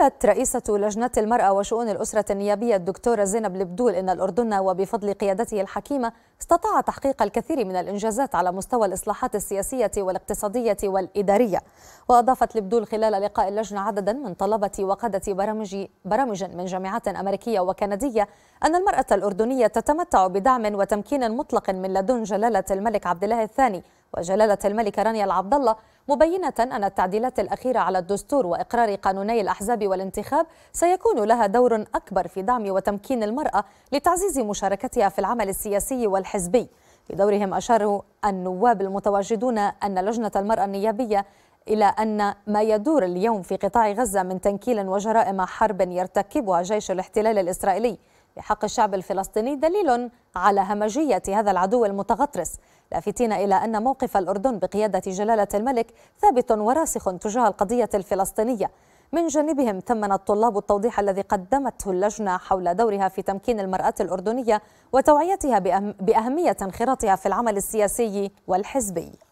قالت رئيسة لجنة المرأة وشؤون الأسرة النيابية الدكتورة زينب البدول إن الأردن وبفضل قيادته الحكيمة استطاع تحقيق الكثير من الإنجازات على مستوى الإصلاحات السياسية والاقتصادية والإدارية وأضافت البدول خلال لقاء اللجنة عددا من طلبة وقادة برامج برامج من جامعات أمريكية وكندية أن المرأة الأردنية تتمتع بدعم وتمكين مطلق من لدن جلالة الملك عبد الله الثاني وجلالة الملكة رانيا العبد الله مبينة أن التعديلات الأخيرة على الدستور وإقرار قانوني الأحزاب والانتخاب سيكون لها دور أكبر في دعم وتمكين المرأة لتعزيز مشاركتها في العمل السياسي والحزبي في دورهم أشار النواب المتواجدون أن لجنة المرأة النيابية إلى أن ما يدور اليوم في قطاع غزة من تنكيل وجرائم حرب يرتكبها جيش الاحتلال الإسرائيلي بحق الشعب الفلسطيني دليل على همجية هذا العدو المتغطرس لافتين إلى أن موقف الأردن بقيادة جلالة الملك ثابت وراسخ تجاه القضية الفلسطينية من جانبهم ثمن الطلاب التوضيح الذي قدمته اللجنة حول دورها في تمكين المرأة الأردنية وتوعيتها بأهمية انخراطها في العمل السياسي والحزبي